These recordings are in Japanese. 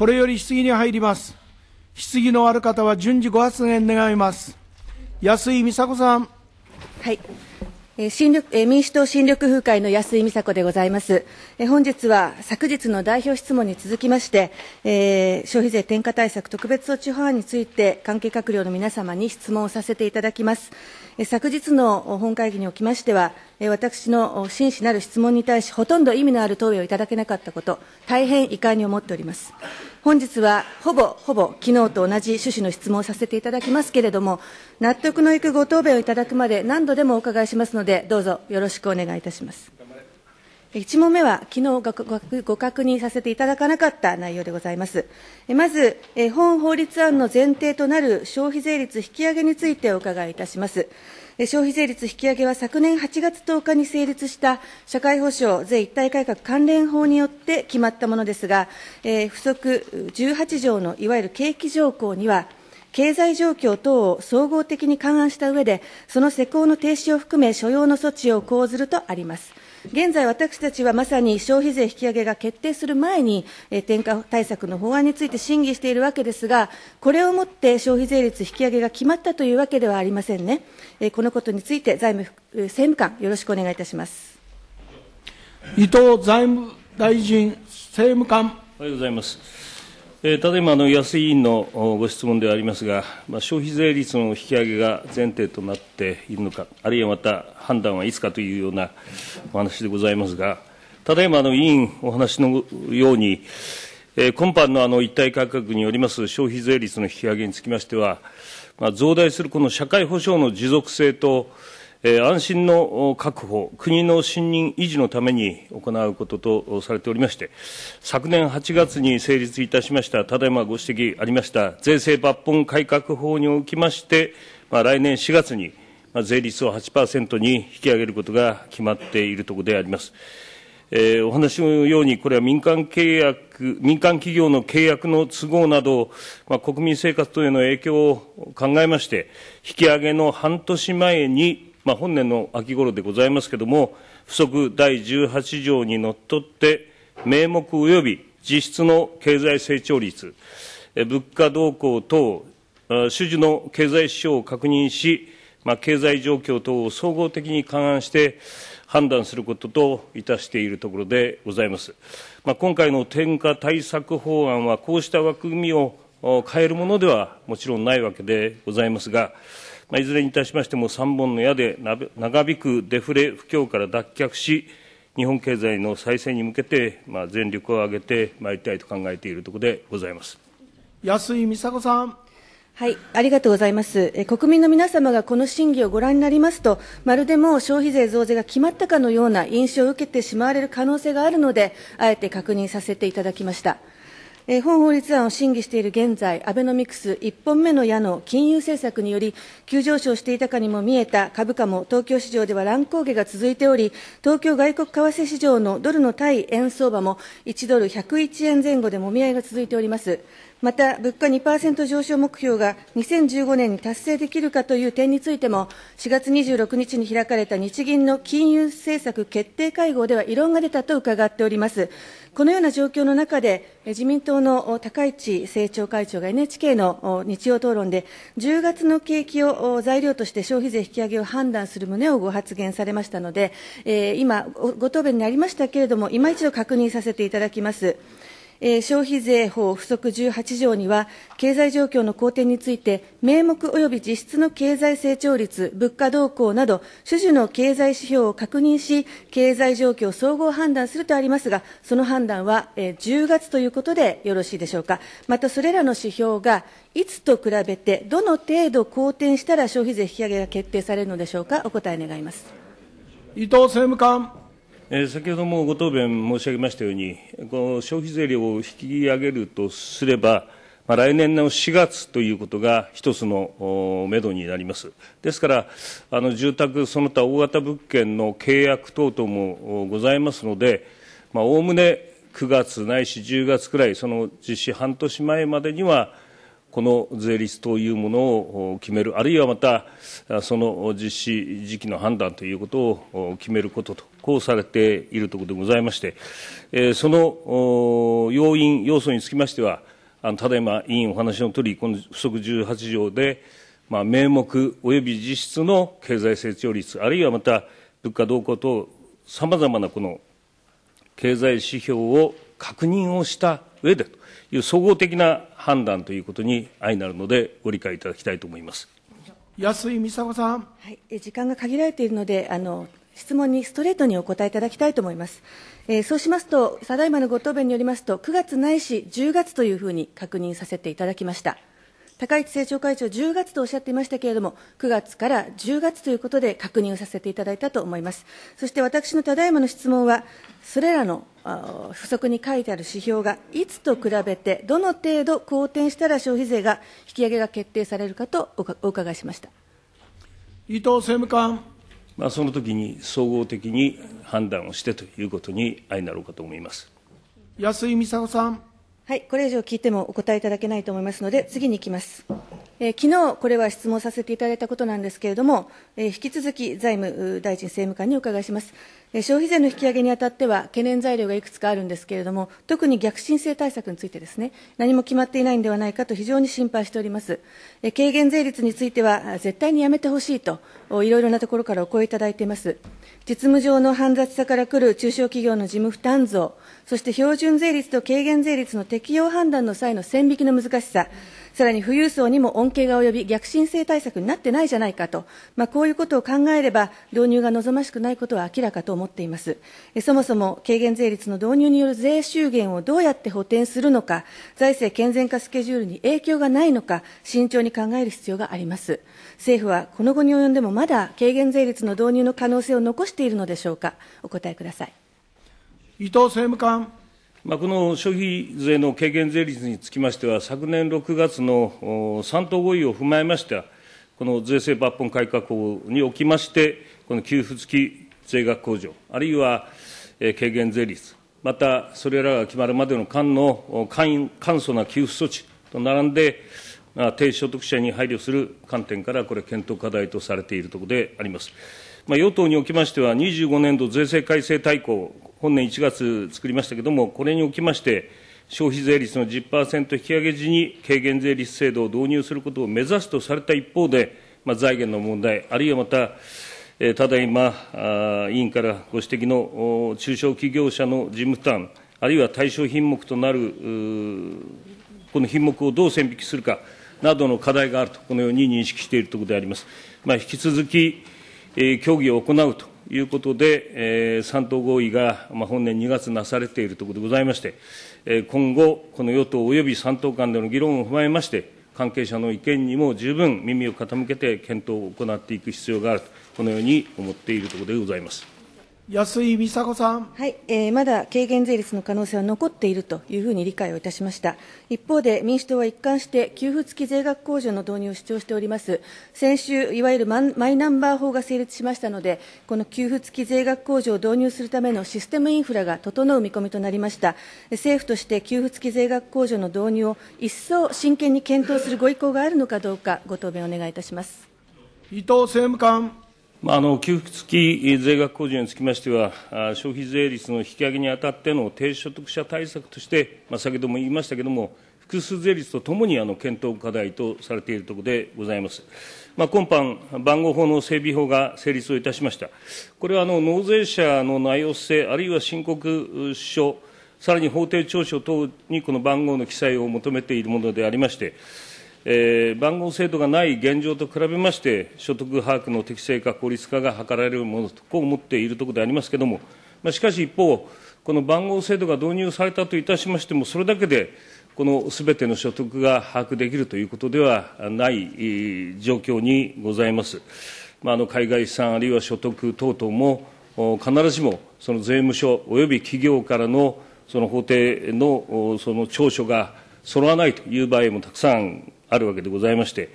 これより質疑に入ります。質疑のある方は順次ご発言願います。安井美佐子さん。はい。え新緑え民主党新緑風会の安井美佐子でございます。え本日は昨日の代表質問に続きまして、えー、消費税転嫁対策特別措置法案について関係閣僚の皆様に質問をさせていただきます。昨日の本会議におきましては、私の真摯なる質問に対し、ほとんど意味のある答弁をいただけなかったこと、大変遺憾に思っております。本日は、ほぼほぼ昨日と同じ趣旨の質問をさせていただきますけれども、納得のいくご答弁をいただくまで何度でもお伺いしますので、どうぞよろしくお願いいたします。1問目は、昨日ご確認させていただかなかった内容でございます。まず、本法律案の前提となる消費税率引き上げについてお伺いいたします。消費税率引き上げは昨年8月10日に成立した社会保障税一体改革関連法によって決まったものですが、えー、付則18条のいわゆる景気条項には、経済状況等を総合的に勘案した上で、その施行の停止を含め、所要の措置を講ずるとあります。現在、私たちはまさに消費税引き上げが決定する前に、え転嫁対策の法案について審議しているわけですが、これをもって消費税率引き上げが決まったというわけではありませんね。えこのことについて財務、政務官、よろしくお願いいたします。伊藤財務大臣政務官。おはようございます。ただいまの安井委員のご質問でありますが、消費税率の引き上げが前提となっているのか、あるいはまた判断はいつかというようなお話でございますが、ただいまの委員お話のように、今般のあの一体価格によります消費税率の引き上げにつきましては、増大するこの社会保障の持続性と、安心の確保、国の信任維持のために行うこととされておりまして、昨年8月に成立いたしました、ただいまご指摘ありました、税制抜本改革法におきまして、まあ、来年4月に税率を8%に引き上げることが決まっているところであります。えー、お話のように、これは民間契約、民間企業の契約の都合など、まあ、国民生活等への影響を考えまして、引き上げの半年前にまあ、本年の秋頃でございますけれども、不足第18条にのっとって、名目及び実質の経済成長率、物価動向等、主事の経済指標を確認し、まあ、経済状況等を総合的に勘案して判断することといたしているところでございます。まあ、今回の転嫁対策法案は、こうした枠組みを変えるものではもちろんないわけでございますが、まあ、いずれにいたしましても3本の矢で長引くデフレ不況から脱却し、日本経済の再生に向けて、まあ、全力を挙げてまいりたいと考えているところでございます安井美佐子さん。はい、ありがとうございます。え国民の皆様がこの審議をご覧になりますと、まるでもう消費税増税が決まったかのような印象を受けてしまわれる可能性があるので、あえて確認させていただきました。本法律案を審議している現在、アベノミクス1本目の矢の金融政策により、急上昇していたかにも見えた株価も東京市場では乱高下が続いており、東京外国為替市場のドルの対円相場も1ドル101円前後でもみ合いが続いております。また、物価2%上昇目標が2015年に達成できるかという点についても、4月26日に開かれた日銀の金融政策決定会合では異論が出たと伺っております。このような状況の中で、自民党の高市政調会長が NHK の日曜討論で、10月の景気を材料として消費税引き上げを判断する旨をご発言されましたので、今、ご答弁にありましたけれども、今一度確認させていただきます。え消費税法不則18条には、経済状況の好転について、名目及び実質の経済成長率、物価動向など、種々の経済指標を確認し、経済状況を総合判断するとありますが、その判断は、え10月ということでよろしいでしょうか。また、それらの指標が、いつと比べて、どの程度好転したら消費税引き上げが決定されるのでしょうか、お答え願います。伊藤政務官先ほどもご答弁申し上げましたように、この消費税率を引き上げるとすれば、まあ、来年の4月ということが一つのめどになります。ですから、あの住宅、その他大型物件の契約等々もございますので、おおむね9月ないし10月くらい、その実施半年前までには、この税率というものを決める、あるいはまた、その実施時期の判断ということを決めることと報されているところでございまして、えその要因、要素につきましては、あのただいま委員お話のとおり、この不足18条で、まあ、名目及び実質の経済成長率、あるいはまた物価動向等、さまざまなこの経済指標を確認をした上でという総合的な判断ということに相なるので、ご理解いただきたいと思います。安井美佐子さん、はい、時間が限られているのであの質問にストレートにお答えいただきたいと思います。えー、そうしますと、ただいまのご答弁によりますと、9月ないし10月というふうに確認させていただきました。高市政調会長、10月とおっしゃっていましたけれども、9月から10月ということで確認をさせていただいたと思います。そして私のただいまの質問は、それらの不足に書いてある指標が、いつと比べて、どの程度好転したら消費税が引き上げが決定されるかとお伺いしました。伊藤政務官。まあ、その時に総合的に判断をしてということに相なろうかと思います安井美佐子さん。はい、これ以上聞いてもお答えいただけないと思いますので、次に行きます。昨日これは質問させていただいたことなんですけれども、引き続き財務大臣政務官にお伺いします、消費税の引き上げにあたっては、懸念材料がいくつかあるんですけれども、特に逆進性対策についてですね、何も決まっていないんではないかと非常に心配しております、軽減税率については、絶対にやめてほしいと、いろいろなところからお声いただいています。実務上の煩雑さからくる中小企業の事務負担増、そして標準税率と軽減税率の適用判断の際の線引きの難しさ、さらに富裕層にも恩恵が及び逆進性対策になってないじゃないかと、まあ、こういうことを考えれば導入が望ましくないことは明らかと思っていますそもそも軽減税率の導入による税収減をどうやって補填するのか財政健全化スケジュールに影響がないのか慎重に考える必要があります政府はこの後に及んでもまだ軽減税率の導入の可能性を残しているのでしょうかお答えください伊藤政務官まあ、この消費税の軽減税率につきましては、昨年6月の3党合意を踏まえました、この税制抜本改革法におきまして、この給付付き税額控除、あるいは軽減税率、またそれらが決まるまでの間の簡素な給付措置と並んで、低所得者に配慮する観点から、これ、検討課題とされているところであります。まあ、与党におきましては、25年度税制改正大綱、本年1月作りましたけれども、これにおきまして、消費税率の10%引き上げ時に軽減税率制度を導入することを目指すとされた一方で、まあ、財源の問題、あるいはまた、えー、ただいま委員からご指摘の中小企業者の事務負担、あるいは対象品目となる、この品目をどう線引きするかなどの課題があると、このように認識しているところであります。まあ、引き続き、協議を行うということで、3党合意が本年2月なされているところでございまして、今後、この与党および3党間での議論を踏まえまして、関係者の意見にも十分耳を傾けて検討を行っていく必要があると、このように思っているところでございます。安井美佐子さん。はい、えー、まだ軽減税率の可能性は残っているというふうに理解をいたしました。一方で、民主党は一貫して給付付き税額控除の導入を主張しております。先週、いわゆるマイナンバー法が成立しましたので、この給付付き税額控除を導入するためのシステムインフラが整う見込みとなりました。政府として給付付き税額控除の導入を一層真剣に検討するご意向があるのかどうか、ご答弁お願いいたします。伊藤政務官。まあ、あの給付付き税額控除につきましては、消費税率の引き上げにあたっての低所得者対策として、まあ、先ほども言いましたけれども、複数税率とともにあの検討課題とされているところでございます。まあ、今般、番号法の整備法が成立をいたしました。これはあの納税者の内容性、あるいは申告書、さらに法定調書等にこの番号の記載を求めているものでありまして、えー、番号制度がない現状と比べまして、所得把握の適正化、効率化が図られるものと、こう思っているところでありますけれども、まあ、しかし一方、この番号制度が導入されたといたしましても、それだけで、このすべての所得が把握できるということではない状況にございます。まあ、あの海外資産、あるいは所得等々も、必ずしもその税務署および企業からのその法定のその調書が揃わないという場合もたくさんあるわけでございまして、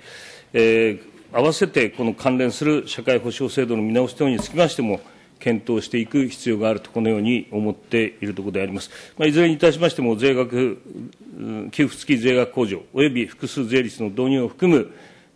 えー、合わせてこの関連する社会保障制度の見直し等につきましても、検討していく必要があると、このように思っているところであります。まあ、いずれにいたしましても、税額、給付付き税額控除及び複数税率の導入を含む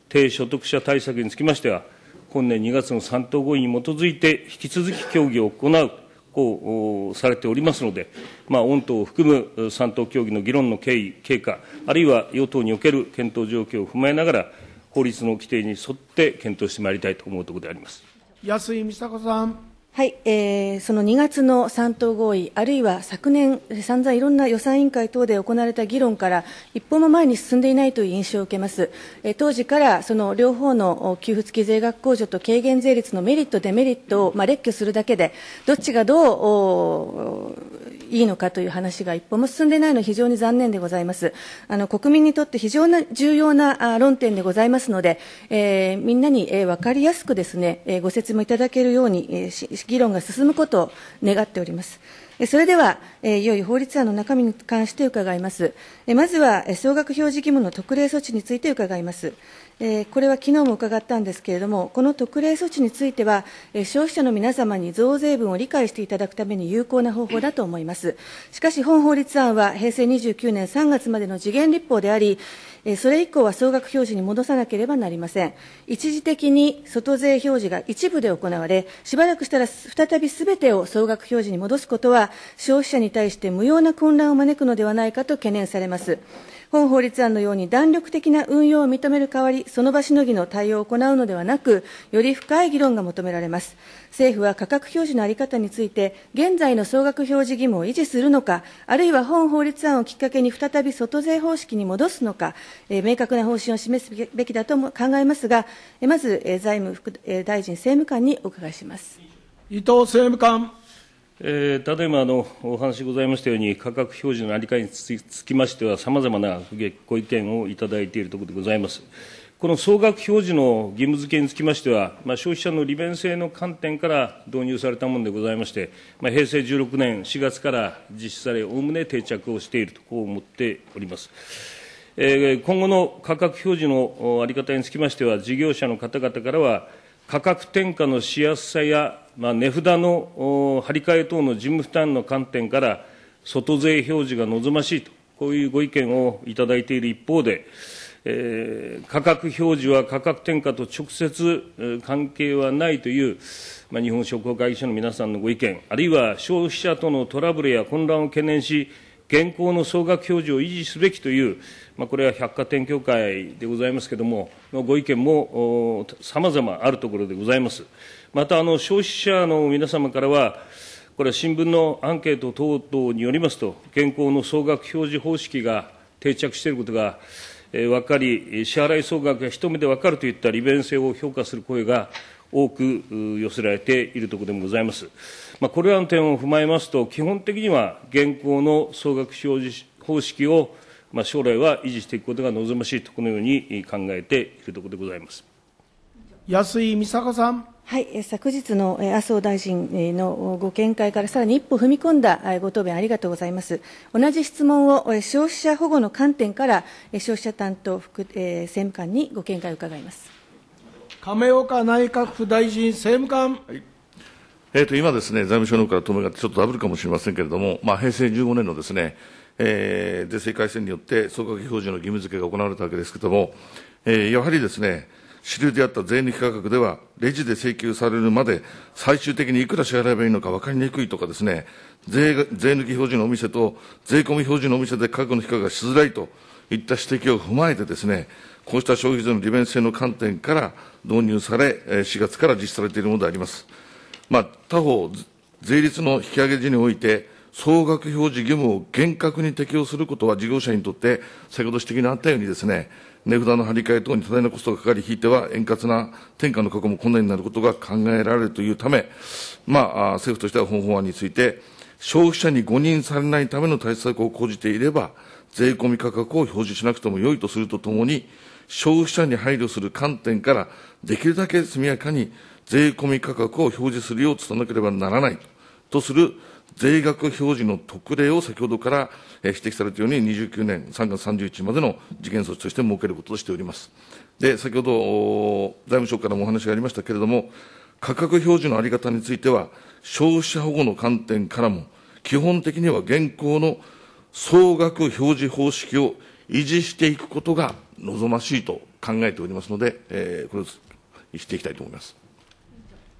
低所得者対策につきましては、本年2月の3党合意に基づいて、引き続き協議を行う考されておりますので、まあ、御党を含む三党協議の議論の経緯、経過、あるいは与党における検討状況を踏まえながら、法律の規定に沿って検討してまいりたいと思うところであります安井美佐子さん。はい、えー、その2月の3党合意、あるいは昨年、散々いろんな予算委員会等で行われた議論から、一歩も前に進んでいないという印象を受けます、えー、当時からその両方の給付付き税額控除と軽減税率のメリット、デメリットを、まあ、列挙するだけで、どっちがどういいのかという話が一歩も進んでいないのは非常に残念でございます。あの国民にとって非常に重要な論点でございますので、えー、みんなに、えー、分かりやすくですね、えー、ご説明いただけるように、えー、議論が進むことを願っております。それでは、いよいよ法律案の中身に関して伺います。まずは、総額表示義務の特例措置について伺います。これは昨日も伺ったんですけれども、この特例措置については、消費者の皆様に増税分を理解していただくために有効な方法だと思います。しかし、本法律案は平成29年3月までの時限立法であり、それ以降は総額表示に戻さなければなりません。一時的に外税表示が一部で行われ、しばらくしたら再びすべてを総額表示に戻すことは、消費者に対して無用な混乱を招くのではないかと懸念されます。本法律案のように弾力的な運用を認める代わり、その場しのぎの対応を行うのではなく、より深い議論が求められます。政府は価格表示の在り方について、現在の総額表示義務を維持するのか、あるいは本法律案をきっかけに再び外税方式に戻すのか、えー、明確な方針を示すべきだとも考えますが、えー、まず、えー、財務副、えー、大臣政務官にお伺いします。伊藤政務官ただいまお話ございましたように、価格表示の在り方につきましては、さまざまなご意見をいただいているところでございます。この総額表示の義務付けにつきましては、まあ、消費者の利便性の観点から導入されたものでございまして、まあ、平成16年4月から実施され、おおむね定着をしていると、こう思っております。えー、今後の価格表示の在り方につきましては、事業者の方々からは、価格転嫁のしやすさや、まあ、値札の張り替え等の事務負担の観点から、外税表示が望ましいと、こういうご意見をいただいている一方で、えー、価格表示は価格転嫁と直接関係はないという、まあ、日本商工会議所の皆さんのご意見、あるいは消費者とのトラブルや混乱を懸念し、現行の総額表示を維持すべきという、まあ、これは百貨店協会でございますけれども、ご意見もさまざまあるところでございます。またあの消費者の皆様からは、これは新聞のアンケート等々によりますと、現行の総額表示方式が定着していることが、え分かり、支払い総額が一目で分かるといった利便性を評価する声が多く寄せられているところでもございます。まあ、これらの点を踏まえますと、基本的には現行の総額表示方式をまあ、将来は維持していくことが望ましいと、このように考えているところでございます安井美坂さん。はい、昨日の麻生大臣のご見解からさらに一歩踏み込んだご答弁ありがとうございます。同じ質問を消費者保護の観点から消費者担当副、政務官にご見解を伺います。亀岡内閣府大臣政務官。はいえーと、今ですね、財務省の方から答弁がちょっとダブルかもしれませんけれども、まあ、平成15年のですね、えー、税制改正によって総額表示の義務付けが行われたわけですけれども、えー、やはりですね、主流であった税抜き価格では、レジで請求されるまで最終的にいくら支払えばいいのか分かりにくいとかですね、税税抜き表示のお店と税込み表示のお店で価格の比較がしづらいといった指摘を踏まえてですね、こうした消費税の利便性の観点から導入され、4月から実施されているものであります。まあ、他方、税率の引き上げ時において、総額表示義務を厳格に適用することは事業者にとって、先ほど指摘のあったようにですね、値札の張り替え等に多大なコストがかかり、引いては円滑な転嫁の確保も困難になることが考えられるというため、まあ、政府としては本法案について、消費者に誤認されないための対策を講じていれば、税込み価格を表示しなくても良いとするとともに、消費者に配慮する観点から、できるだけ速やかに税込み価格を表示するよう努めなければならないとする税額表示の特例を先ほどから指摘されたように、29年3月31日までの事件措置として設けることとしております。で、先ほど財務省からもお話がありましたけれども、価格表示のあり方については、消費者保護の観点からも、基本的には現行の総額表示方式を維持していくことが望ましいと考えておりますので、えー、これをしていきたいと思います。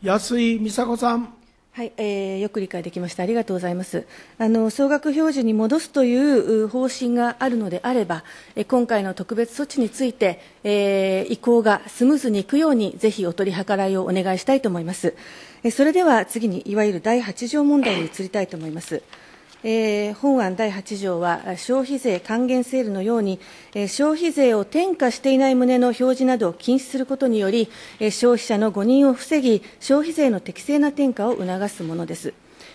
安井美佐子さん。はい、えー、よく理解できました。ありがとうございます。あの総額表示に戻すという方針があるのであれば、え今回の特別措置について、えー、移行がスムーズにいくようにぜひお取り計らいをお願いしたいと思います。えそれでは次にいわゆる第8条問題に移りたいと思います。えー、本案第8条は、消費税還元セールのように、えー、消費税を転嫁していない旨の表示などを禁止することにより、えー、消費者の誤認を防ぎ、消費税の適正な転嫁を促すものです。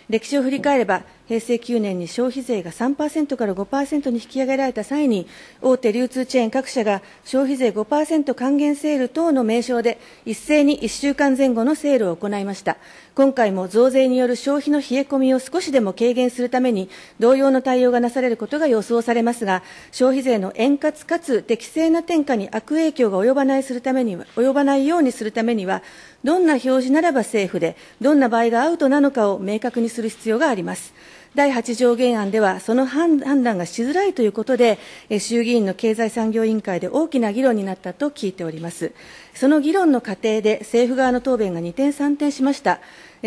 歴史を振り返れば、平成9年に消費税が3%から5%に引き上げられた際に大手流通チェーン各社が消費税5%還元セール等の名称で一斉に1週間前後のセールを行いました今回も増税による消費の冷え込みを少しでも軽減するために同様の対応がなされることが予想されますが消費税の円滑かつ適正な転嫁に悪影響が及ばないするために及ばないようにするためにはどんな表示ならば政府でどんな場合がアウトなのかを明確にする必要があります。第8条原案では、その判断がしづらいということで、衆議院の経済産業委員会で大きな議論になったと聞いております。その議論の過程で政府側の答弁が二転三転しました。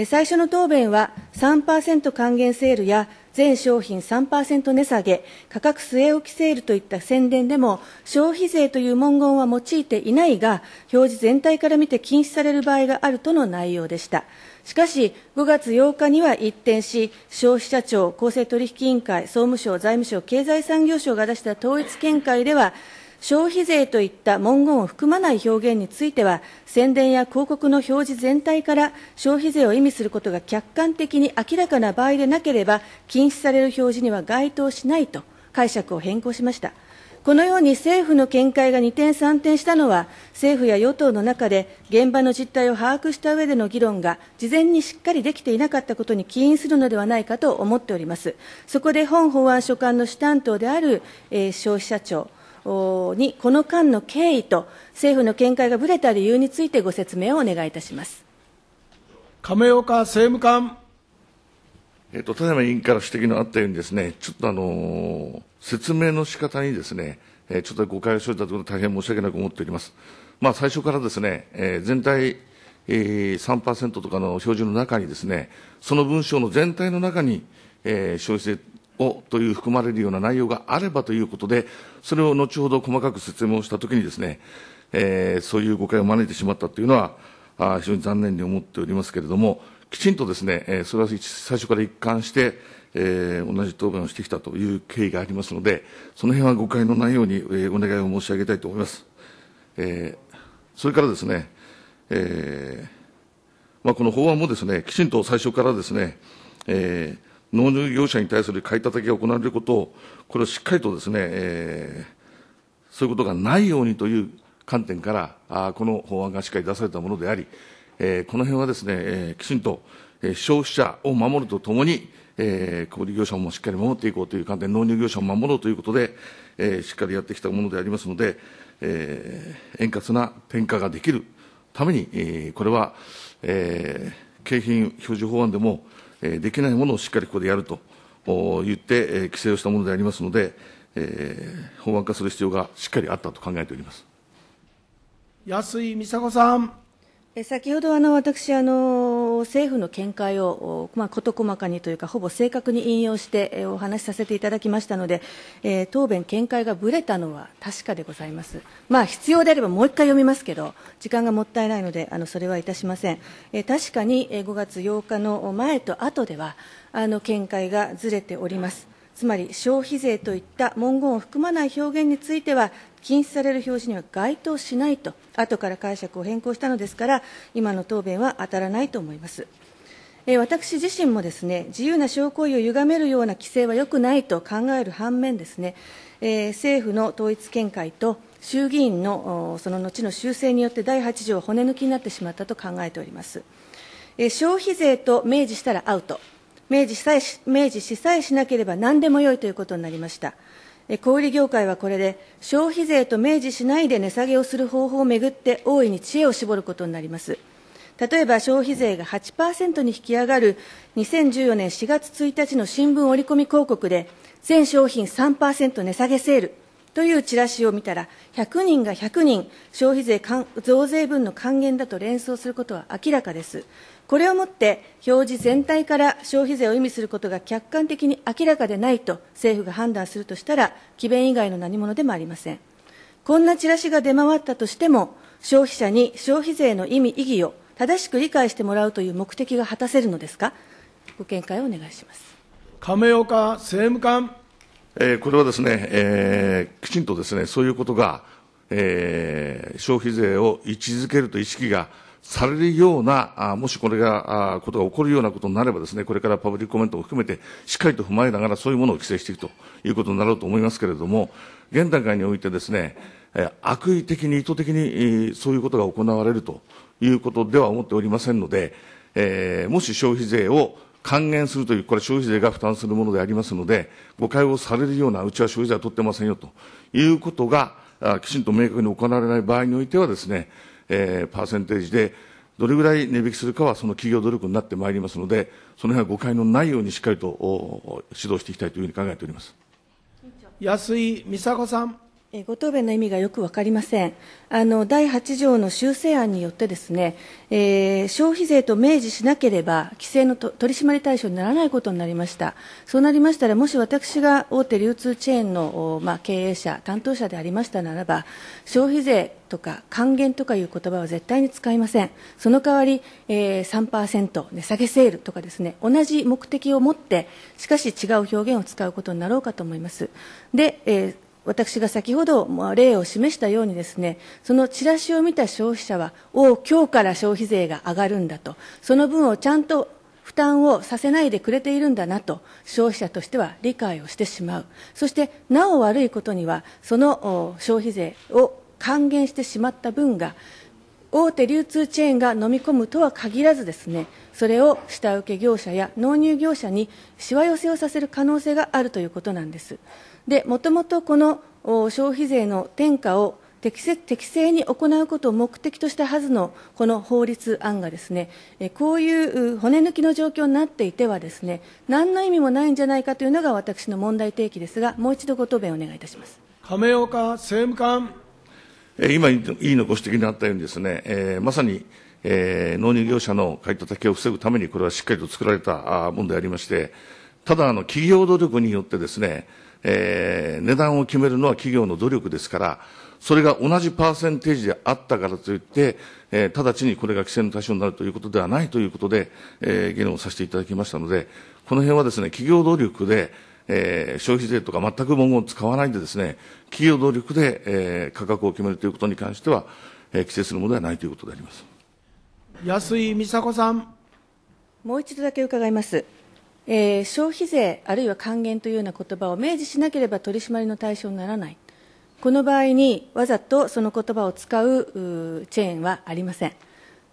最初の答弁は3%還元セールや全商品3%値下げ、価格据え置きセールといった宣伝でも消費税という文言は用いていないが、表示全体から見て禁止される場合があるとの内容でした。しかし、5月8日には一転し、消費者庁、公正取引委員会、総務省、財務省、経済産業省が出した統一見解では、消費税といった文言を含まない表現については、宣伝や広告の表示全体から消費税を意味することが客観的に明らかな場合でなければ、禁止される表示には該当しないと解釈を変更しました。このように政府の見解が二転三転したのは、政府や与党の中で現場の実態を把握した上での議論が事前にしっかりできていなかったことに起因するのではないかと思っております。そこで本法案所管の主担当である、えー、消費者庁にこの間の経緯と政府の見解がぶれた理由についてご説明をお願いいたします。亀岡政務官えっと、田山委員から指摘のあったようにですね、ちょっとあのー説明の仕方にですね、えちょっと誤解を生じたところ大変申し訳なく思っております。まあ、最初からですね、え全体、えー、3%とかの標準の中にですね、その文章の全体の中に、えー、消費税をという含まれるような内容があればということで、それを後ほど細かく説明をしたときにですね、えー、そういう誤解を招いてしまったというのは、あ非常に残念に思っておりますけれども、きちんとですね、えー、それは最初から一貫して、えー、同じ答弁をしてきたという経緯がありますので、その辺は誤解のないように、えー、お願いを申し上げたいと思います。えー、それからですね、えーまあ、この法案もですね、きちんと最初からですね、えー、農業者に対する買い叩きが行われることを、これをしっかりとですね、えー、そういうことがないようにという観点から、あこの法案がしっかり出されたものであり、えー、この辺はですね、えー、きちんと、え消費者を守るとともに、えー、小売業者もしっかり守っていこうという観点、納入業者を守ろうということで、えー、しっかりやってきたものでありますので、えー、円滑な転嫁ができるために、えー、これは、えー、景品表示法案でも、えー、できないものをしっかりここでやると言って、えー、規制をしたものでありますので、えー、法案化する必要がしっかりあったと考えております安井美佐子さん。先ほどあの私あの、政府の見解を、まあ、事細かにというか、ほぼ正確に引用してお話しさせていただきましたので、えー、答弁、見解がぶれたのは確かでございます、まあ、必要であればもう一回読みますけど、時間がもったいないので、あのそれはいたしません、えー、確かに5月8日の前と後では、あの見解がずれております。つまり消費税といった文言を含まない表現については禁止される表示には該当しないと後から解釈を変更したのですから今の答弁は当たらないと思います。私自身もですね自由な商行為を歪めるような規制は良くないと考える反面ですね、えー、政府の統一見解と衆議院のその後の修正によって第8条は骨抜きになってしまったと考えております、えー、消費税と明示したらアウト明示さえ明示しさえしなければ何でもよいということになりました。小売業界はこれで消費税と明示しないで値下げをする方法をめぐって大いに知恵を絞ることになります例えば消費税が8%に引き上がる2014年4月1日の新聞折り込み広告で全商品3%値下げセールというチラシを見たら、100人が100人、消費税増税分の還元だと連想することは明らかです。これをもって表示全体から消費税を意味することが客観的に明らかでないと政府が判断するとしたら、詭弁以外の何者でもありません。こんなチラシが出回ったとしても、消費者に消費税の意味、意義を正しく理解してもらうという目的が果たせるのですか、ご見解をお願いします亀岡政務官。えー、これはですね、えー、きちんとですね、そういうことが、えー、消費税を位置づけると意識がされるような、あもしこれが、あことが起こるようなことになればですね、これからパブリックコメントを含めて、しっかりと踏まえながらそういうものを規制していくということになろうと思いますけれども、現段階においてですね、えー、悪意的に意図的に、えー、そういうことが行われるということでは思っておりませんので、えー、もし消費税を還元するという、これは消費税が負担するものでありますので、誤解をされるような、うちは消費税は取ってませんよということが、きちんと明確に行われない場合においてはですね、えー、パーセンテージでどれぐらい値引きするかはその企業努力になってまいりますので、その辺は誤解のないようにしっかりと指導していきたいというふうに考えております安井美佐子さん。ご答弁の意味がよく分かりません。あの第8条の修正案によってですね、えー、消費税と明示しなければ規制の取締り対象にならないことになりました。そうなりましたら、もし私が大手流通チェーンの、まあ、経営者、担当者でありましたならば、消費税とか還元とかいう言葉は絶対に使いません。その代わり、えー、3%値下げセールとかですね、同じ目的を持って、しかし違う表現を使うことになろうかと思います。で、えー私が先ほど例を示したようにですね、そのチラシを見た消費者は、おお、今日から消費税が上がるんだと、その分をちゃんと負担をさせないでくれているんだなと、消費者としては理解をしてしまう。そして、なお悪いことには、その消費税を還元してしまった分が、大手流通チェーンが飲み込むとは限らずですねそれを下請け業者や納入業者にしわ寄せをさせる可能性があるということなんですでもともとこの消費税の転嫁を適切適正に行うことを目的としたはずのこの法律案がですねこういう骨抜きの状況になっていてはですね何の意味もないんじゃないかというのが私の問題提起ですがもう一度ご答弁をお願いいたします亀岡政務官今、委員のご指摘にあったようにですね、えー、まさに、えー、納入業者の買い叩きを防ぐために、これはしっかりと作られたものでありまして、ただ、あの、企業努力によってですね、えー、値段を決めるのは企業の努力ですから、それが同じパーセンテージであったからといって、えー、直ちにこれが規制の対象になるということではないということで、えー、議論をさせていただきましたので、この辺はですね、企業努力で、えー、消費税とか全く文言を使わないでですね、企業努力で、えー、価格を決めるということに関しては、えー、規制するものではないということであります。安井美佐子さん。もう一度だけ伺います。えー、消費税あるいは還元というような言葉を明示しなければ取り締まりの対象にならない。この場合にわざとその言葉を使うチェーンはありません。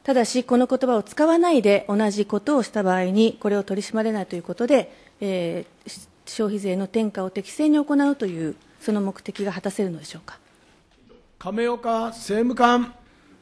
ただし、この言葉を使わないで同じことをした場合に、これを取り締まれないということで、えー、消費税の転嫁を適正に行うという、その目的が果たせるのでしょうか亀岡政務官。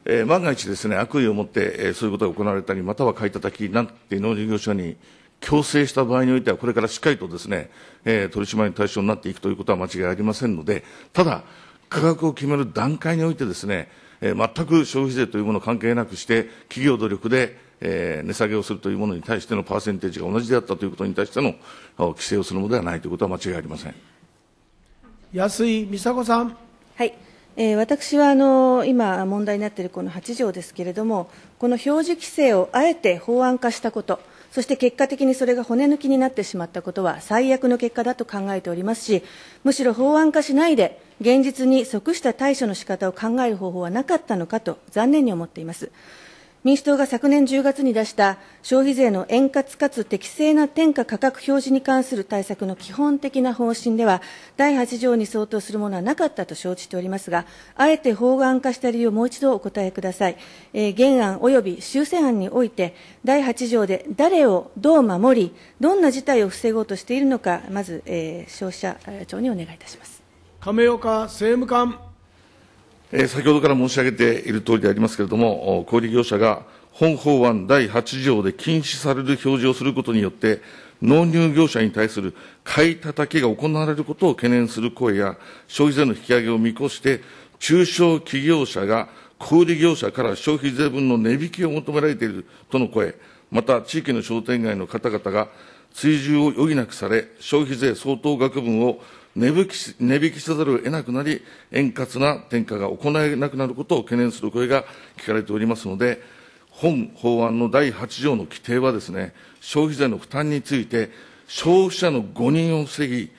えー、万が一ですね、悪意を持って、えー、そういうことが行われたり、または買い叩きなんて農事業者に強制した場合においては、これからしっかりとですね、えー、取締り対象になっていくということは間違いありませんので、ただ、価格を決める段階においてですね、えー、全く消費税というもの関係なくして、企業努力で、えー、値下げをするというものに対してのパーセンテージが同じであったということに対しての規制をするのではないということは間違いありません安井美佐子さん。はいえ私はあの今、問題になっているこの8条ですけれども、この表示規制をあえて法案化したこと、そして結果的にそれが骨抜きになってしまったことは最悪の結果だと考えておりますし、むしろ法案化しないで、現実に即した対処の仕方を考える方法はなかったのかと、残念に思っています。民主党が昨年10月に出した消費税の円滑かつ適正な転嫁価格表示に関する対策の基本的な方針では第8条に相当するものはなかったと承知しておりますがあえて法案化した理由をもう一度お答えください、えー、原案及び修正案において第8条で誰をどう守りどんな事態を防ごうとしているのかまず、えー、消費者庁にお願いいたします亀岡政務官先ほどから申し上げているとおりでありますけれども、小売業者が本法案第8条で禁止される表示をすることによって、納入業者に対する買い叩きが行われることを懸念する声や、消費税の引き上げを見越して、中小企業者が小売業者から消費税分の値引きを求められているとの声、また地域の商店街の方々が追従を余儀なくされ、消費税相当額分を値引きせざるを得なくなり、円滑な転嫁が行えなくなることを懸念する声が聞かれておりますので、本法案の第8条の規定はですね、消費税の負担について、消費者の誤認を防ぎ、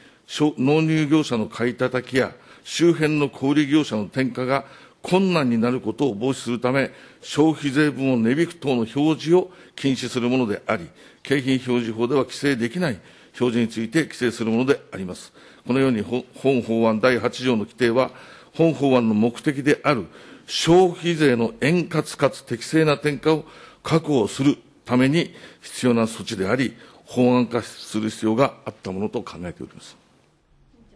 納入業者の買い叩きや、周辺の小売業者の転嫁が困難になることを防止するため、消費税分を値引く等の表示を禁止するものであり、景品表示法では規制できない表示について規制するものであります。このように本法案第8条の規定は、本法案の目的である消費税の円滑かつ適正な転嫁を確保するために必要な措置であり、法案化する必要があったものと考えております。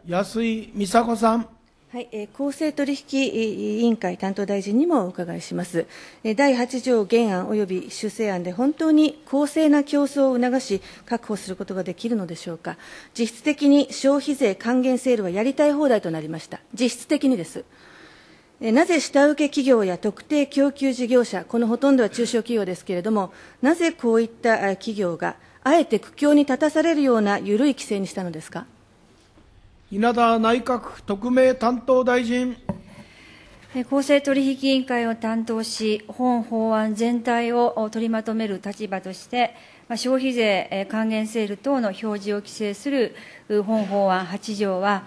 安井美佐子さん。はい、公正取引委員会担当大臣にもお伺いします。第8条原案及び修正案で本当に公正な競争を促し、確保することができるのでしょうか。実質的に消費税還元セールはやりたい放題となりました。実質的にです。なぜ下請け企業や特定供給事業者、このほとんどは中小企業ですけれども、なぜこういった企業が、あえて苦境に立たされるような緩い規制にしたのですか。稲田内閣特命担当大臣。公正取引委員会を担当し、本法案全体を取りまとめる立場として、消費税還元セール等の表示を規制する本法案8条は、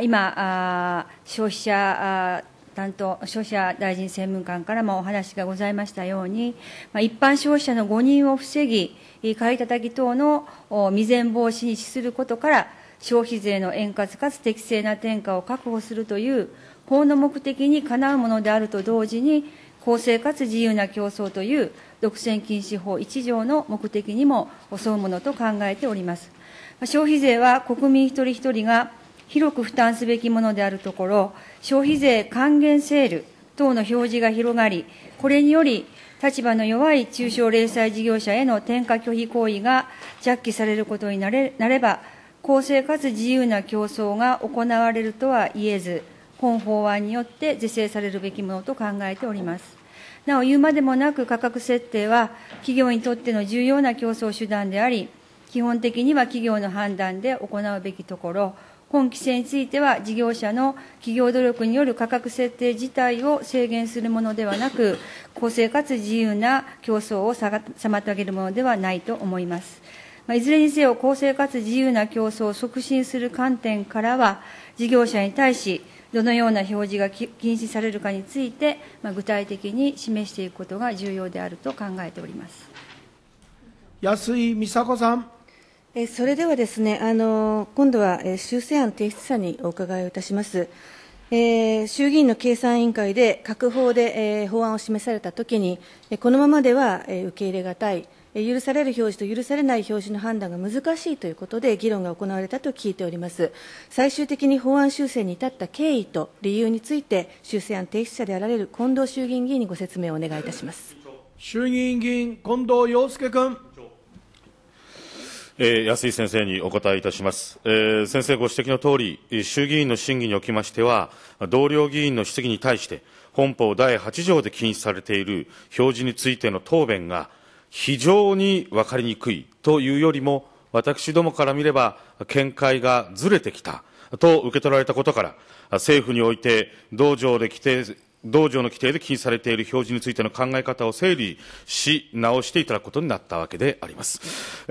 今、消費者担当消費者大臣専務官からもお話がございましたように、一般消費者の誤認を防ぎ、買い叩き等の未然防止に資することから、消費税の円滑かつ適正な転嫁を確保するという法の目的にかなうものであると同時に、公正かつ自由な競争という独占禁止法1条の目的にも襲うものと考えております。消費税は国民一人一人が広く負担すべきものであるところ、消費税還元セール等の表示が広がり、これにより立場の弱い中小零細事業者への転嫁拒否行為が着気されることになれば、公正かつ自由な競争が行われるとは言えず、本法案によって是正されるべきものと考えております。なお、言うまでもなく価格設定は企業にとっての重要な競争手段であり、基本的には企業の判断で行うべきところ、本規制については事業者の企業努力による価格設定自体を制限するものではなく、公正かつ自由な競争を妨げるものではないと思います。まあ、いずれにせよ公正かつ自由な競争を促進する観点からは、事業者に対し、どのような表示が禁止されるかについて、まあ、具体的に示していくことが重要であると考えております安井美佐子さん。えそれではですね、あの今度は、え修正案提出者にお伺いをいたします。えー、衆議院の経産委員会で、閣法で、えー、法案を示されたときに、このままでは、えー、受け入れがたい、許される表示と許されない表示の判断が難しいということで議論が行われたと聞いております最終的に法案修正に至った経緯と理由について修正案提出者であられる近藤衆議院議員にご説明をお願いいたします衆議院議員近藤洋介君えー、安井先生にお答えいたします、えー、先生ご指摘のとおり衆議院の審議におきましては同僚議員の質疑に対して本法第8条で禁止されている表示についての答弁が非常に分かりにくいというよりも、私どもから見れば、見解がずれてきたと受け取られたことから、政府において、道場で規定道場の規定で禁止されている表示についての考え方を整理し、直していただくことになったわけであります。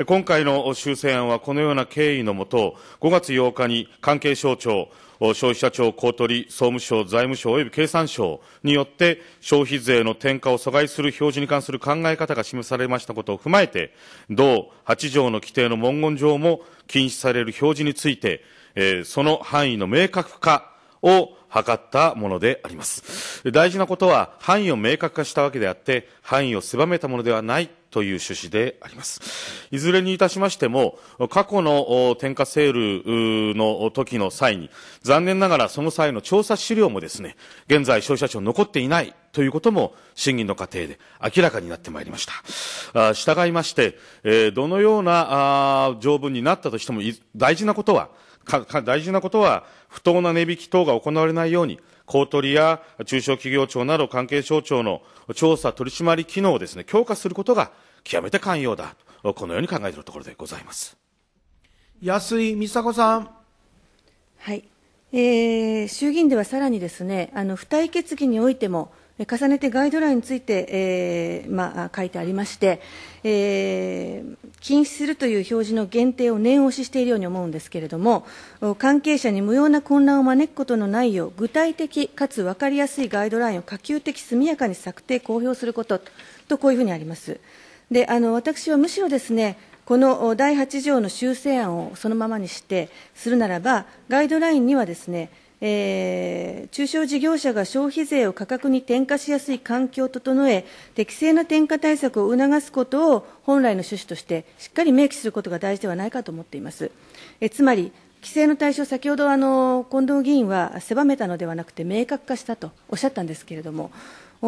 今回の修正案はこのような経緯のもと、5月8日に関係省庁、消費者庁、公取、総務省、財務省及び経産省によって消費税の転嫁を阻害する表示に関する考え方が示されましたことを踏まえて、同8条の規定の文言上も禁止される表示について、えその範囲の明確化を図ったものであります。大事なことは範囲を明確化したわけであって、範囲を狭めたものではないという趣旨であります。いずれにいたしましても、過去の転嫁セールの時の際に、残念ながらその際の調査資料もですね、現在消費者庁残っていないということも審議の過程で明らかになってまいりました。従いまして、どのような条文になったとしても大事なことは、大事なことは、不当な値引き等が行われないように、公取や中小企業庁など関係省庁の調査取締り機能をですね、強化することが極めて寛容だと、このように考えているところでございます。安井美佐子さん。はい。えー、衆議院ではさらにですね、あの、付帯決議においても、重ねてガイドラインについて、えー、まあ、書いてありまして、えー、禁止するという表示の限定を念押ししているように思うんですけれども、関係者に無用な混乱を招くことのないよう、具体的かつ分かりやすいガイドラインを可及的速やかに策定、公表することと、こういうふうにあります。であの私はむしろですねこの第8条の修正案をそのままにしてするならば、ガイドラインにはですねえー、中小事業者が消費税を価格に転嫁しやすい環境を整え、適正な転嫁対策を促すことを本来の趣旨としてしっかり明記することが大事ではないかと思っています。えつまり、規制の対象、先ほどあの近藤議員は狭めたのではなくて明確化したとおっしゃったんですけれども、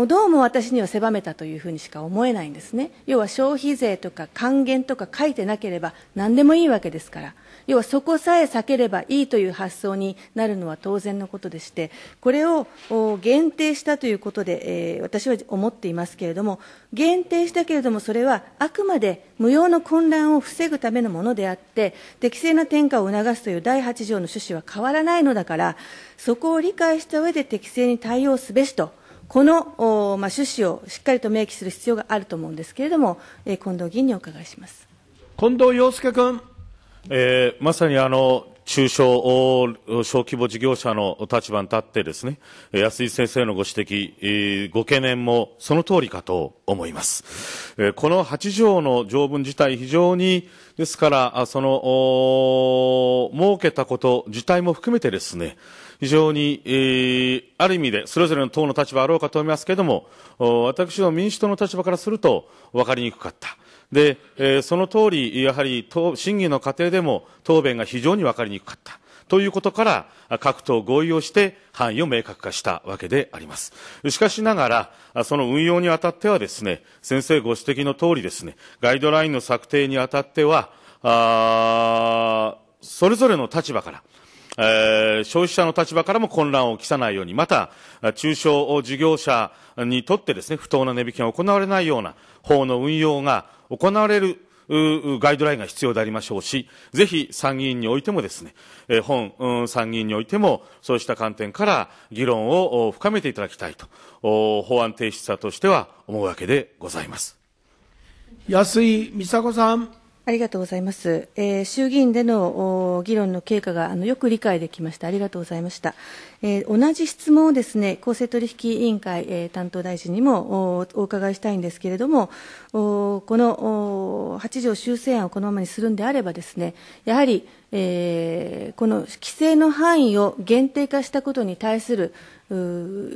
どうも私には狭めたというふうにしか思えないんですね、要は消費税とか還元とか書いてなければ何でもいいわけですから、要はそこさえ避ければいいという発想になるのは当然のことでして、これを限定したということで、えー、私は思っていますけれども、限定したけれども、それはあくまで無用の混乱を防ぐためのものであって、適正な転嫁を促すという第8条の趣旨は変わらないのだから、そこを理解した上で適正に対応すべしと。この、まあ、趣旨をしっかりと明記する必要があると思うんですけれども、えー、近藤議員にお伺いします近藤洋介君。えー、まさにあの、中小、小規模事業者の立場に立ってですね、安井先生のご指摘、ご懸念もその通りかと思います。えこの8条の条文自体非常に、ですから、その、設けたこと自体も含めてですね、非常に、えー、ある意味で、それぞれの党の立場あろうかと思いますけれども、私の民主党の立場からすると分かりにくかった。で、えー、その通り、やはり審議の過程でも答弁が非常に分かりにくかった。ということから、各党合意をして範囲を明確化したわけであります。しかしながら、その運用にあたってはですね、先生ご指摘のとおりですね、ガイドラインの策定にあたっては、あそれぞれの立場から、えー、消費者の立場からも混乱を期さないように、また、中小事業者にとってですね、不当な値引きが行われないような法の運用が行われるガイドラインが必要でありましょうし、ぜひ参議院においてもですね、え本、参議院においても、そうした観点から議論を深めていただきたいと、法案提出者としては思うわけでございます。安井美佐子さん。ありがとうございます、えー、衆議院での議論の経過があのよく理解できました、ありがとうございました、えー、同じ質問をです、ね、公正取引委員会、えー、担当大臣にもお伺いしたいんですけれども、この8条修正案をこのままにするんであればです、ね、やはりえー、この規制の範囲を限定化したことに対する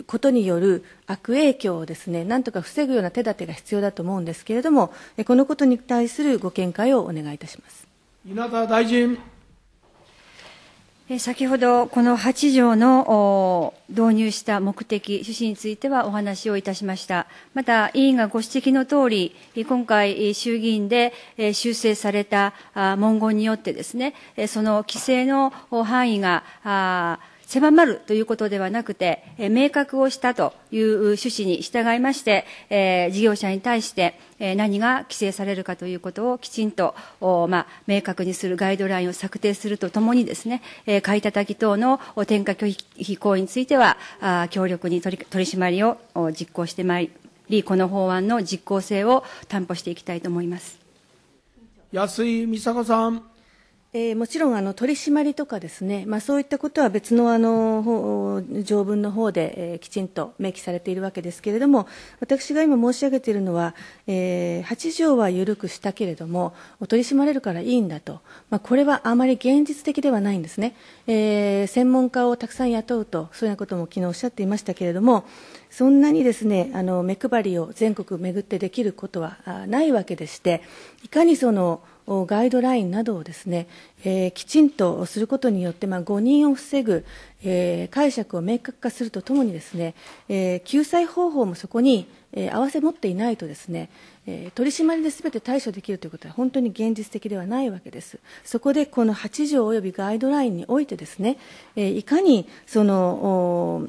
ことによる悪影響をですねなんとか防ぐような手立てが必要だと思うんですけれどもこのことに対するご見解をお願いいたします稲田大臣。先ほどこの8条の導入した目的、趣旨についてはお話をいたしました。また、委員がご指摘のとおり、今回、衆議院で修正された文言によってですね、その規制の範囲が、狭まるということではなくて、え明確をしたという趣旨に従いまして、え事業者に対して、え何が規制されるかということをきちんと、まあ、明確にするガイドラインを策定するとともにですね、え買い叩き等の転嫁拒否行為については、あ強力に取り取り締まりを実行してまいり、この法案の実効性を担保していきたいと思います。安井美佐子さん。えー、もちろんあの取り締まりとかですね、まあ、そういったことは別のあの条文の方で、えー、きちんと明記されているわけですけれども私が今申し上げているのは、えー、8条は緩くしたけれども取り締まれるからいいんだと、まあ、これはあまり現実的ではないんですね、えー、専門家をたくさん雇うとそういうことも昨日おっしゃっていましたけれどもそんなにですねあの目配りを全国巡ってできることはないわけでしていかにそのガイドラインなどをですね、えー、きちんとすることによって、まあ、誤認を防ぐ、えー、解釈を明確化するとともにですね、えー、救済方法もそこに、えー、合わせ持っていないとですね、えー、取り締まりで全て対処できるということは本当に現実的ではないわけです。そこでこの8条及びガイドラインにおいてですね、えー、いかにその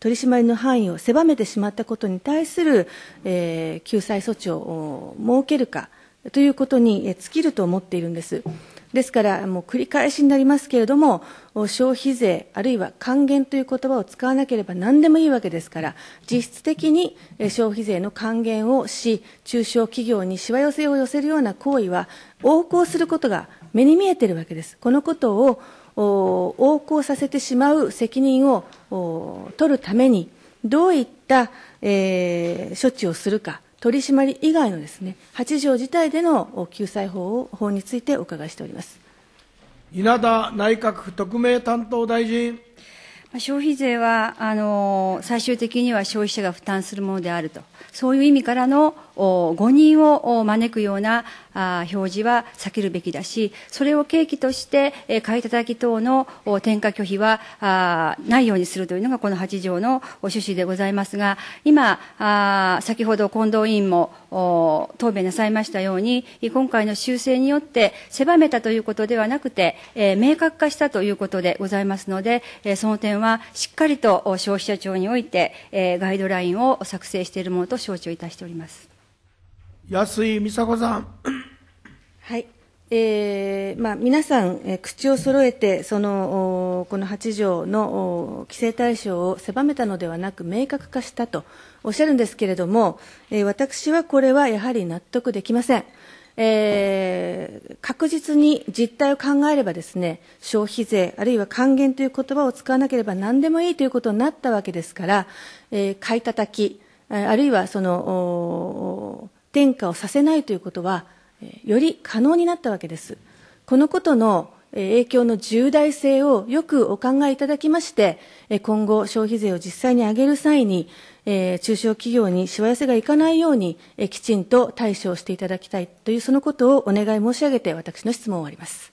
取り締まりの範囲を狭めてしまったことに対する、えー、救済措置を設けるか、ということに尽きると思っているんです。ですから、もう繰り返しになりますけれども、消費税、あるいは還元という言葉を使わなければ何でもいいわけですから、実質的に消費税の還元をし、中小企業にしわ寄せを寄せるような行為は、横行することが目に見えているわけです。このことを横行させてしまう責任を取るために、どういった、えー、処置をするか。取り締まり以外のですね、8条自体での救済法を法についてお伺いしております。稲田内閣府特命担当大臣。消費税はあの最終的には消費者が負担するものであると、そういう意味からの誤認を招くようなあ表示は避けるべきだし、それを契機として、え買い叩き等の転嫁拒否はあないようにするというのが、この8条の趣旨でございますが、今、あ先ほど近藤委員も答弁なさいましたように、今回の修正によって狭めたということではなくて、え明確化したということでございますので、えその点はしっかりと消費者庁において、えガイドラインを作成しているものと承知をいたしております。安井美佐子さん。はい。えーまあ、皆さん、えー、口を揃えてそのこの8条の規制対象を狭めたのではなく明確化したとおっしゃるんですけれども、えー、私はこれはやはり納得できません、えー、確実に実態を考えればですね消費税あるいは還元という言葉を使わなければ何でもいいということになったわけですから、えー、買い叩きあるいはその転嫁をさせないということは、より可能になったわけです。このことの影響の重大性をよくお考えいただきまして、今後、消費税を実際に上げる際に、中小企業にしわ寄せがいかないように、きちんと対処していただきたいという、そのことをお願い申し上げて、私の質問を終わります。